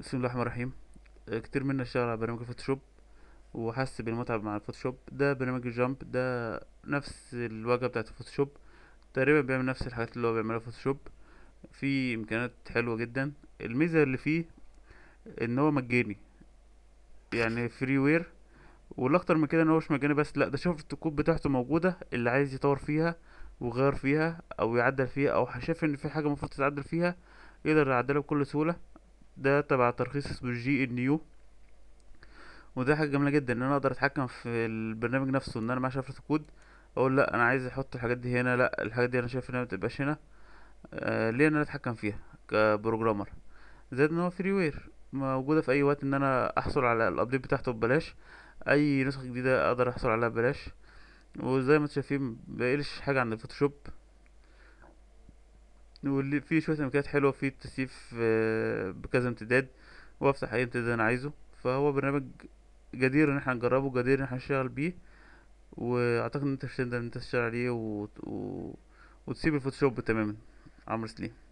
بسم الله الرحمن الرحيم آه، كتير منا اشتغل على برنامج الفوتوشوب وحس بالمتعب مع الفوتوشوب ده برنامج الجامب ده نفس الواجهه بتاعت الفوتوشوب تقريبا بيعمل نفس الحاجات اللي هو بيعملها الفوتوشوب فيه امكانيات حلوه جدا الميزه اللي فيه ان هو مجاني يعني فري وير والاكتر من كده ان هو مش مجاني بس لا ده شافت الكود بتاعته موجوده اللي عايز يطور فيها ويغير فيها او يعدل فيها او شاف ان في حاجه المفروض تتعدل فيها يقدر يعدلها بكل سهوله ده تبع ترخيص اسمه جي ان يو وده حاجه جميله جدا ان انا اقدر اتحكم في البرنامج نفسه ان انا معايا شفره الكود اقول لا انا عايز احط الحاجات دي هنا لا الحاجات دي انا شايف انها متبقاش هنا آه، ليه ان انا اتحكم فيها كبروجرامر زائد ان هو فري وير موجوده في اي وقت ان انا احصل على الابديت بتاعته ببلاش اي نسخه جديده اقدر احصل عليها ببلاش وزي ما انتم شايفين مبقلش حاجه عن الفوتوشوب واللي فيه شويه امكانيات حلوه فيه التسييف آه، بكذا امتداد وافتح اي امتداد انا عايزه فهو برنامج جدير ان احنا نجربه جدير ان احنا نشتغل بيه واعتقد ان انت مش هتندم ان انت تشتغل عليه و... و... وتسيب الفوتوشوب تماما عمرو سليم